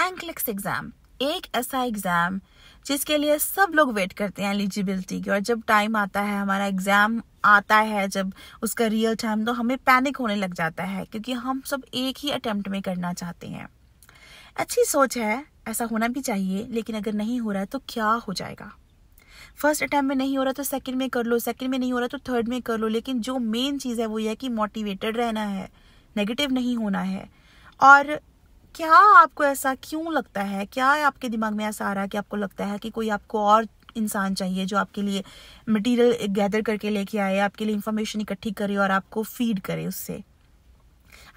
एंक्लिक्स exam एक ऐसा exam जिसके लिए सब लोग वेट करते हैं एलिजिबिलिटी की और जब टाइम आता है हमारा एग्जाम आता है जब उसका रियल टाइम तो हमें पैनिक होने लग जाता है क्योंकि हम सब एक ही अटेम्प्ट में करना चाहते हैं अच्छी सोच है ऐसा होना भी चाहिए लेकिन अगर नहीं हो रहा है तो क्या हो जाएगा फर्स्ट अटैम्प्ट में नहीं हो रहा तो सेकंड में कर लो सेकंड में नहीं हो रहा तो थर्ड में कर लो लेकिन जो मेन चीज़ है वो ये है कि मोटिवेटेड रहना है नेगेटिव नहीं होना है और क्या आपको ऐसा क्यों लगता है क्या आपके दिमाग में ऐसा आ रहा है कि आपको लगता है कि कोई आपको और इंसान चाहिए जो आपके लिए मटेरियल गैदर करके लेके आए आपके लिए इंफॉर्मेशन इकट्ठी करे और आपको फीड करे उससे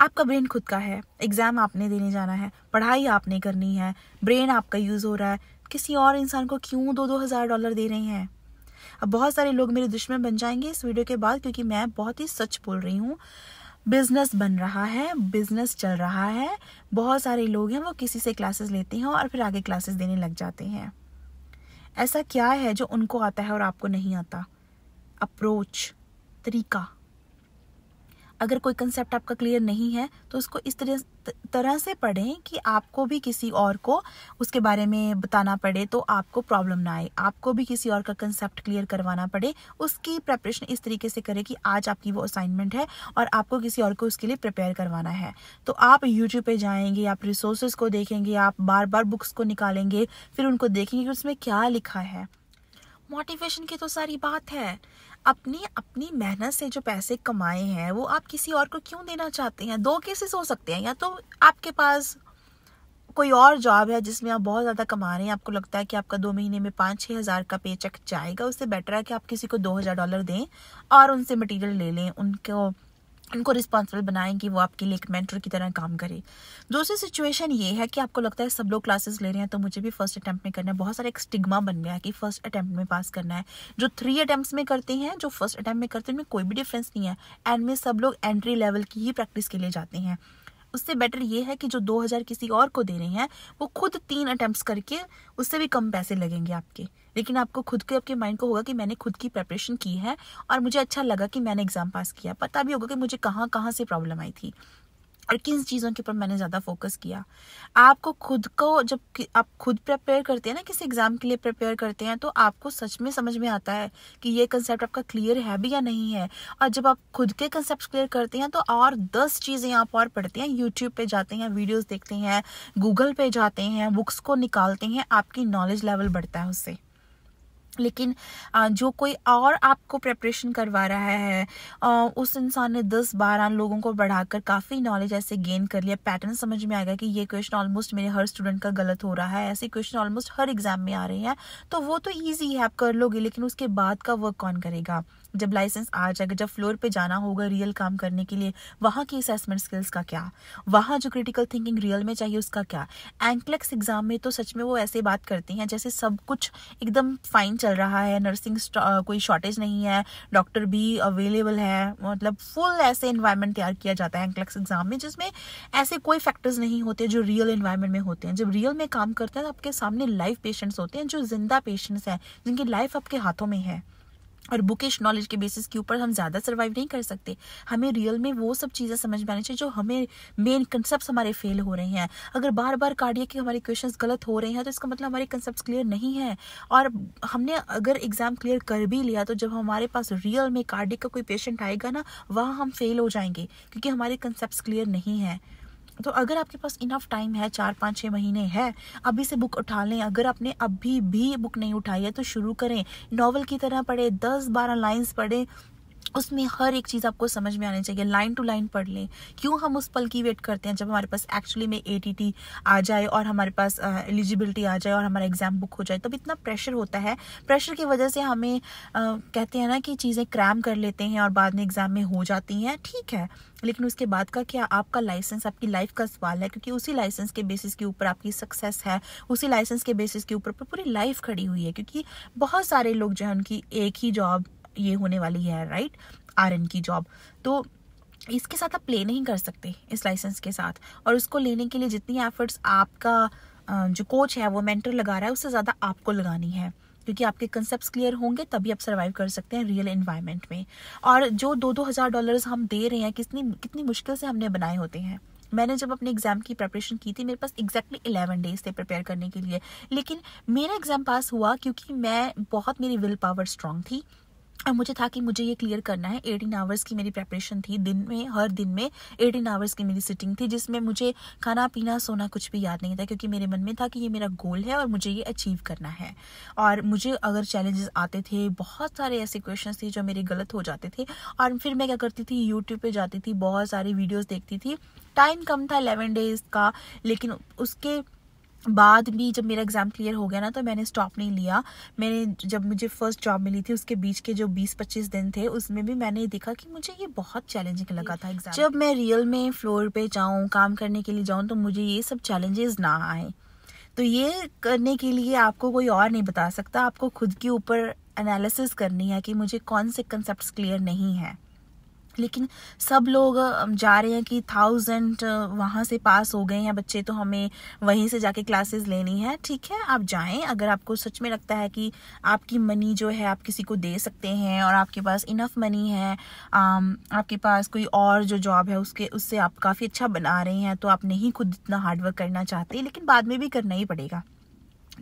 आपका ब्रेन खुद का है एग्ज़ाम आपने देने जाना है पढ़ाई आपने करनी है ब्रेन आपका यूज़ हो रहा है किसी और इंसान को क्यों दो दो हज़ार डॉलर दे रहे हैं अब बहुत सारे लोग मेरे दुश्मन बन जाएंगे इस वीडियो के बाद क्योंकि मैं बहुत ही सच बोल रही हूँ बिजनेस बन रहा है बिजनेस चल रहा है बहुत सारे लोग हैं वो किसी से क्लासेस लेते हैं और फिर आगे क्लासेस देने लग जाते हैं ऐसा क्या है जो उनको आता है और आपको नहीं आता अप्रोच तरीका अगर कोई कंसेप्ट आपका क्लियर नहीं है तो उसको इस तरह तरह से पढ़ें कि आपको भी किसी और को उसके बारे में बताना पड़े तो आपको प्रॉब्लम ना आए आपको भी किसी और का कंसेप्ट क्लियर करवाना पड़े उसकी प्रेपरेशन इस तरीके से करें कि आज आपकी वो असाइनमेंट है और आपको किसी और को उसके लिए प्रिपेयर करवाना है तो आप यूट्यूब पर जाएंगे आप रिसोर्सेज को देखेंगे आप बार बार बुक्स को निकालेंगे फिर उनको देखेंगे कि उसमें क्या लिखा है मोटिवेशन की तो सारी बात है अपनी अपनी मेहनत से जो पैसे कमाए हैं वो आप किसी और को क्यों देना चाहते हैं दो केसेस हो सकते हैं या तो आपके पास कोई और जॉब है जिसमें आप बहुत ज़्यादा कमा रहे हैं आपको लगता है कि आपका दो महीने में पाँच छः हज़ार का पे चेक जाएगा उससे बेटर है कि आप किसी को दो हज़ार डॉलर दें और उनसे मटेरियल ले लें उनको उनको रिस्पॉन्सिबल बनाएं कि वो आपके लिए एक मेंटर की तरह काम करे दूसरी सिचुएशन ये है कि आपको लगता है सब लोग क्लासेस ले रहे हैं तो मुझे भी फर्स्ट अटैम्प्ट में करना है बहुत सारा एक स्टिग्मा बन गया है कि फर्स्ट अटैम्प्ट में पास करना है जो थ्री अटैम्प्ट में करते हैं जो फर्स्ट अटैम्प्ट में करते हैं उनमें कोई भी डिफरेंस नहीं है एंड में सब लोग एंट्री लेवल की ही प्रैक्टिस के लिए जाते हैं उससे बेटर ये है कि जो दो हज़ार किसी और को दे रहे हैं वो खुद तीन अटैम्प्ट करके उससे भी कम पैसे लगेंगे आपके लेकिन आपको खुद के आपके माइंड को होगा कि मैंने खुद की प्रेपरेशन की है और मुझे अच्छा लगा कि मैंने एग्जाम पास किया पता भी होगा कि मुझे कहाँ कहाँ से प्रॉब्लम आई थी और किन चीज़ों के ऊपर मैंने ज़्यादा फोकस किया आपको खुद को जब आप खुद प्रिपेयर करते हैं ना किसी एग्ज़ाम के लिए प्रिपेयर करते हैं तो आपको सच में समझ में आता है कि ये कंसेप्ट आपका क्लियर है भी या नहीं है और जब आप खुद के कंसेप्ट क्लियर करते हैं तो और दस चीज़ें आप और पढ़ते हैं यूट्यूब पर जाते हैं वीडियोज़ देखते हैं गूगल पर जाते हैं बुक्स को निकालते हैं आपकी नॉलेज लेवल बढ़ता है उससे लेकिन जो कोई और आपको प्रेपरेशन करवा रहा है उस इंसान ने दस बारह लोगों को बढ़ाकर काफ़ी नॉलेज ऐसे गेन कर लिया पैटर्न समझ में आ गया कि ये क्वेश्चन ऑलमोस्ट मेरे हर स्टूडेंट का गलत हो रहा है ऐसे क्वेश्चन ऑलमोस्ट हर एग्जाम में आ रहे हैं तो वो तो ईजी है आप कर लोगे लेकिन उसके बाद का वर्क कौन करेगा जब लाइसेंस आ जाएगा जब फ्लोर पे जाना होगा रियल काम करने के लिए वहां की असेसमेंट स्किल्स का क्या वहाँ जो क्रिटिकल थिंकिंग रियल में चाहिए उसका क्या एंक्लेक्स एग्जाम में तो सच में वो ऐसे बात करती हैं जैसे सब कुछ एकदम फाइन चल रहा है नर्सिंग कोई शॉर्टेज नहीं है डॉक्टर भी अवेलेबल है मतलब फुल ऐसे इन्वायरमेंट तैयार किया जाता है एंक्लेक्स एग्जाम में जिसमें ऐसे कोई फैक्टर्स नहीं होते जो रियल इन्वायरमेंट में होते हैं जब रियल में काम करते हैं तो आपके सामने लाइव पेशेंट्स होते हैं जो जिंदा पेशेंट्स हैं जिनकी लाइफ आपके हाथों में है और बुकिश नॉलेज के बेसिस के ऊपर हम ज़्यादा सर्वाइव नहीं कर सकते हमें रियल में वो सब चीज़ें समझ में आनी चाहिए जो हमें मेन कंसेप्ट हमारे फेल हो रहे हैं अगर बार बार कार्डिया के हमारे क्वेश्चंस गलत हो रहे हैं तो इसका मतलब हमारे कंसेप्ट क्लियर नहीं है और हमने अगर एग्ज़ाम क्लियर कर भी लिया तो जब हमारे पास रियल में कार्डिक का कोई पेशेंट आएगा ना वहाँ हम फेल हो जाएंगे क्योंकि हमारे कंसेप्ट क्लियर नहीं है तो अगर आपके पास इनफ टाइम है चार पाँच छः महीने है अभी से बुक उठा लें अगर आपने अभी भी बुक नहीं उठाई है तो शुरू करें नॉवल की तरह पढ़े दस बारह लाइन्स पढ़ें उसमें हर एक चीज़ आपको समझ में आनी चाहिए लाइन टू लाइन पढ़ लें क्यों हम उस पल की वेट करते हैं जब हमारे पास एक्चुअली में ए आ जाए और हमारे पास एलिजिबिलिटी आ जाए और हमारा एग्ज़ाम बुक हो जाए तब इतना प्रेशर होता है प्रेशर की वजह से हमें आ, कहते हैं ना कि चीज़ें क्रैम कर लेते हैं और बाद में एग्ज़ाम में हो जाती हैं ठीक है लेकिन उसके बाद का क्या आपका लाइसेंस आपकी लाइफ का सवाल है क्योंकि उसी लाइसेंस के बेसिस के ऊपर आपकी सक्सेस है उसी लाइसेंस के बेसिस के ऊपर पूरी लाइफ खड़ी हुई है क्योंकि बहुत सारे लोग जो है उनकी एक ही जॉब ये होने वाली है राइट आर की जॉब तो इसके साथ आप प्ले नहीं कर सकते इस लाइसेंस के साथ और उसको लेने के लिए जितनी एफर्ट्स आपका जो कोच है वो मेंटर लगा रहा है उससे ज़्यादा आपको लगानी है क्योंकि आपके कंसेप्ट क्लियर होंगे तभी आप सर्वाइव कर सकते हैं रियल इन्वायरमेंट में और जो दो दो हज़ार डॉलर हम दे रहे हैं कितनी कितनी मुश्किल से हमने बनाए होते हैं मैंने जब अपने एग्ज़ाम की प्रिपरेशन की थी मेरे पास एग्जैक्टली इलेवन डेज थे प्रिपेयर करने के लिए लेकिन मेरा एग्ज़ाम पास हुआ क्योंकि मैं बहुत मेरी विल पावर स्ट्रांग थी और मुझे था कि मुझे ये क्लियर करना है एटीन आवर्स की मेरी प्रेपरेशन थी दिन में हर दिन में एटीन आवर्स की मेरी सिटिंग थी जिसमें मुझे खाना पीना सोना कुछ भी याद नहीं था क्योंकि मेरे मन में था कि ये मेरा गोल है और मुझे ये अचीव करना है और मुझे अगर चैलेंजेस आते थे बहुत सारे ऐसे क्वेश्चन थे जो मेरे गलत हो जाते थे और फिर मैं क्या करती थी यूट्यूब पर जाती थी बहुत सारी वीडियोज़ देखती थी टाइम कम था इलेवन डेज़ का लेकिन उसके बाद भी जब मेरा एग्ज़ाम क्लियर हो गया ना तो मैंने स्टॉप नहीं लिया मैंने जब मुझे फर्स्ट जॉब मिली थी उसके बीच के जो 20-25 दिन थे उसमें भी मैंने देखा कि मुझे ये बहुत चैलेंजिंग लगा था एग्ज़ाम जब मैं रियल में फ्लोर पे जाऊँ काम करने के लिए जाऊँ तो मुझे ये सब चैलेंजेस ना आए तो ये करने के लिए आपको कोई और नहीं बता सकता आपको खुद के ऊपर एनालिसिस करनी है कि मुझे कौन से कंसेप्ट क्लियर नहीं है लेकिन सब लोग जा रहे हैं कि थाउजेंड वहाँ से पास हो गए हैं बच्चे तो हमें वहीं से जाके क्लासेस लेनी है ठीक है आप जाएं अगर आपको सच में लगता है कि आपकी मनी जो है आप किसी को दे सकते हैं और आपके पास इनफ मनी है आपके पास कोई और जो जॉब है उसके उससे आप काफ़ी अच्छा बना रहे हैं तो आप नहीं खुद इतना हार्डवर्क करना चाहते लेकिन बाद में भी करना ही पड़ेगा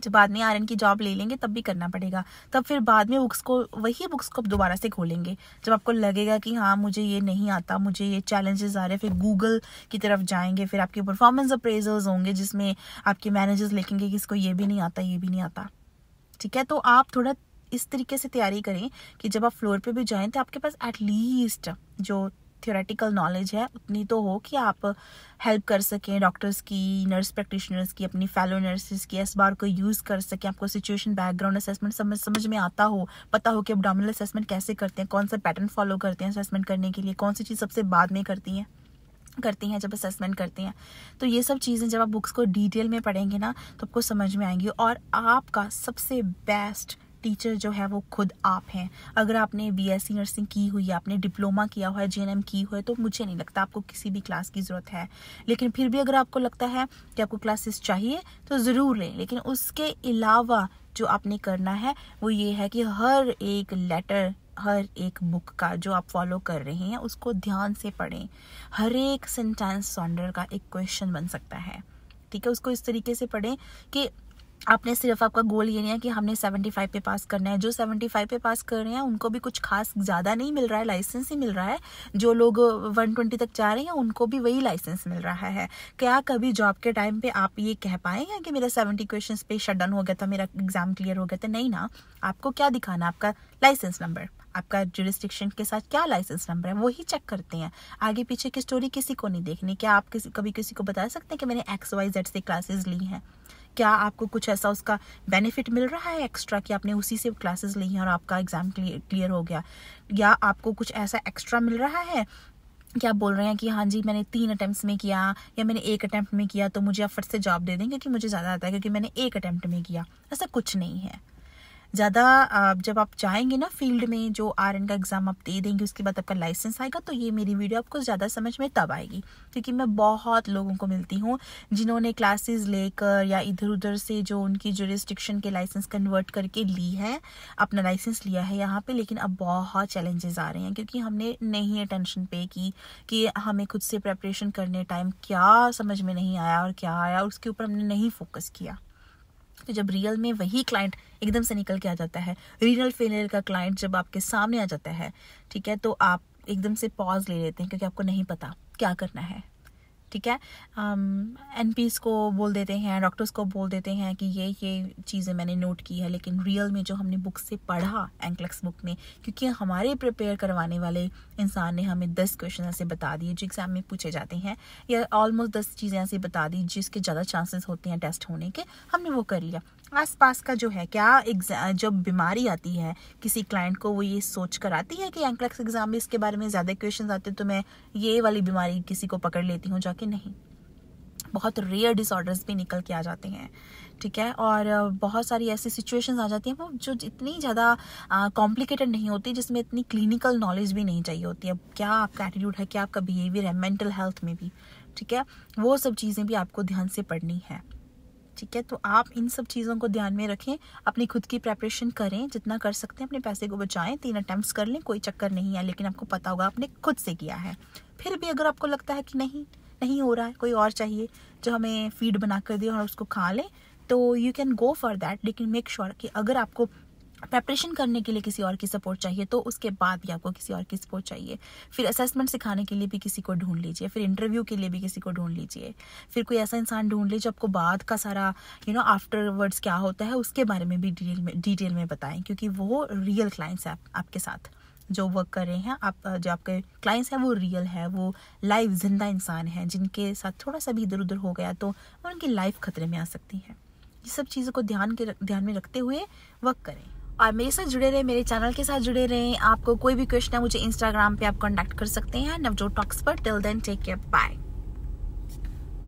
जब बाद में आर्यन की जॉब ले लेंगे तब भी करना पड़ेगा तब फिर बाद में बुक्स को वही बुक्स को दोबारा से खोलेंगे जब आपको लगेगा कि हाँ मुझे ये नहीं आता मुझे ये चैलेंजेस आ रहे हैं फिर गूगल की तरफ जाएंगे फिर आपके परफॉर्मेंस अप्रेजर्स होंगे जिसमें आपके मैनेजर्स लिखेंगे कि इसको ये भी नहीं आता ये भी नहीं आता ठीक है तो आप थोड़ा इस तरीके से तैयारी करें कि जब आप फ्लोर पर भी जाएं तो आपके पास एटलीस्ट जो थियोरेटिकल नॉलेज है उतनी तो हो कि आप हेल्प कर सकें डॉक्टर्स की नर्स प्रैक्टिशनर्स की अपनी फेलो नर्सेस की एस बार को यूज़ कर सकें आपको सिचुएशन बैकग्राउंड असेसमेंट समझ समझ में आता हो पता हो कि अपडामिनल असेसमेंट कैसे करते हैं कौन सा पैटर्न फॉलो करते हैं असेसमेंट करने के लिए कौन सी चीज़ सबसे बाद में करती हैं करती हैं जब असेसमेंट करती हैं तो ये सब चीज़ें जब आप बुक्स को डिटेल में पढ़ेंगे ना तो आपको समझ में आएंगी और आपका सबसे बेस्ट टीचर जो है वो खुद आप हैं अगर आपने बी एस सी नर्सिंग की हुई है आपने डिप्लोमा किया हुआ है जे की हुआ है तो मुझे नहीं लगता आपको किसी भी क्लास की ज़रूरत है लेकिन फिर भी अगर आपको लगता है कि आपको क्लासेस चाहिए तो ज़रूर लें लेकिन उसके अलावा जो आपने करना है वो ये है कि हर एक लेटर हर एक बुक का जो आप फॉलो कर रहे हैं उसको ध्यान से पढ़ें हर एक सेंटेंस सॉन्डर का एक क्वेश्चन बन सकता है ठीक है उसको इस तरीके से पढ़ें कि आपने सिर्फ आपका गोल ये नहीं है कि हमने 75 पे पास करना है जो 75 पे पास कर रहे हैं उनको भी कुछ खास ज़्यादा नहीं मिल रहा है लाइसेंस ही मिल रहा है जो लोग 120 तक जा रहे हैं उनको भी वही लाइसेंस मिल रहा है क्या कभी जॉब के टाइम पे आप ये कह पाएंगे कि मेरा 70 क्वेश्चन पे शटडाउन हो गया था मेरा एग्जाम क्लियर हो गया था नहीं ना आपको क्या दिखाना आपका लाइसेंस नंबर आपका जुरिस्टिक्शन के साथ क्या लाइसेंस नंबर है वही चेक करते हैं आगे पीछे की स्टोरी किसी को नहीं देखनी क्या आप किसी कभी किसी को बता सकते हैं कि मैंने एक्स वाई जेड से क्लासेस ली हैं क्या आपको कुछ ऐसा उसका बेनिफिट मिल रहा है एक्स्ट्रा कि आपने उसी से क्लासेस ली हैं और आपका एग्ज़ाम क्लियर हो गया या आपको कुछ ऐसा एक्स्ट्रा मिल रहा है क्या बोल रहे हैं कि हाँ जी मैंने तीन अटैम्प्ट में किया या मैंने एक अटैम्प्ट में किया तो मुझे आप फट से जॉब दे दें क्योंकि मुझे ज़्यादा आता है क्योंकि मैंने एक अटैम्प्ट में किया ऐसा कुछ नहीं है ज़्यादा जब आप जाएंगे ना फील्ड में जो आर एन का एग्ज़ाम आप दे देंगे उसके बाद आपका लाइसेंस आएगा तो ये मेरी वीडियो आपको ज़्यादा समझ में तब आएगी क्योंकि मैं बहुत लोगों को मिलती हूँ जिन्होंने क्लासेस लेकर या इधर उधर से जो उनकी जुरिस्टिक्शन के लाइसेंस कन्वर्ट करके ली है अपना लाइसेंस लिया है यहाँ पर लेकिन अब बहुत चैलेंजेस आ रहे हैं क्योंकि हमने नहीं अटेंशन पे की कि हमें खुद से प्रेपरेशन करने टाइम क्या समझ में नहीं आया और क्या आया और उसके ऊपर हमने नहीं फोकस किया तो जब रियल में वही क्लाइंट एकदम से निकल के आ जाता है रीनल फेलियर का क्लाइंट जब आपके सामने आ जाता है ठीक है तो आप एकदम से पॉज ले लेते हैं क्योंकि आपको नहीं पता क्या करना है ठीक है एन um, को बोल देते हैं डॉक्टर्स को बोल देते हैं कि ये ये चीज़ें मैंने नोट की है लेकिन रियल में जो हमने बुक से पढ़ा एंकलक्स बुक में क्योंकि हमारे प्रिपेयर करवाने वाले इंसान ने हमें दस क्वेश्चन ऐसे बता दिए जो एग्ज़ाम में पूछे जाते हैं या ऑलमोस्ट दस चीज़ें ऐसी बता दी जिसके ज़्यादा चांसेस होते हैं टेस्ट होने के हमने वो कर लिया आसपास का जो है क्या जब बीमारी आती है किसी क्लाइंट को वो ये सोच कर आती है कि एंक्लेक्स एग्जाम में इसके बारे में ज़्यादा क्वेश्चन आते हैं तो मैं ये वाली बीमारी किसी को पकड़ लेती हूँ जाके नहीं बहुत रेयर डिसऑर्डर्स भी निकल के आ जाते हैं ठीक है और बहुत सारी ऐसी सिचुएशंस आ जाती हैं वो जो इतनी ज़्यादा कॉम्प्लिकेटेड नहीं होती जिसमें इतनी क्लिनिकल नॉलेज भी नहीं चाहिए होती अब क्या आपका एटीट्यूड है क्या आपका बिहेवियर है मेंटल हेल्थ में भी ठीक है वो सब चीज़ें भी आपको ध्यान से पढ़नी है ठीक है तो आप इन सब चीज़ों को ध्यान में रखें अपनी खुद की प्रेपरेशन करें जितना कर सकते हैं अपने पैसे को बचाएं तीन अटैम्प्ट कर लें कोई चक्कर नहीं है लेकिन आपको पता होगा आपने खुद से किया है फिर भी अगर आपको लगता है कि नहीं नहीं हो रहा है कोई और चाहिए जो हमें फीड बना कर दे और उसको खा लें तो you can go for that लेकिन मेक श्योर कि अगर आपको प्रेपरेशन करने के लिए किसी और की सपोर्ट चाहिए तो उसके बाद भी आपको किसी और की सपोर्ट चाहिए फिर असेसमेंट सिखाने के लिए भी किसी को ढूंढ लीजिए फिर इंटरव्यू के लिए भी किसी को ढूंढ लीजिए फिर कोई ऐसा इंसान ढूंढ लीजिए जो आपको बाद का सारा यू नो आफ्टर वर्ड्स क्या होता है उसके बारे में भी डिटेल में डिटेल में बताएं क्योंकि वो रियल क्लाइंट्स हैं आप, आपके साथ जो वर्क कर रहे हैं आप जो आपके क्लाइंट्स हैं वो रियल है वो लाइव जिंदा इंसान हैं जिनके साथ थोड़ा सा भी इधर उधर हो गया तो उनकी लाइफ खतरे में आ सकती है ये सब चीज़ों को ध्यान के ध्यान में रखते हुए वर्क करें और मेरे साथ जुड़े रहे मेरे चैनल के साथ जुड़े रहे आपको कोई भी क्वेश्चन है मुझे इंस्टाग्राम पे आप कॉन्टैक्ट कर सकते हैं नवजोत टॉक्स पर till then take care bye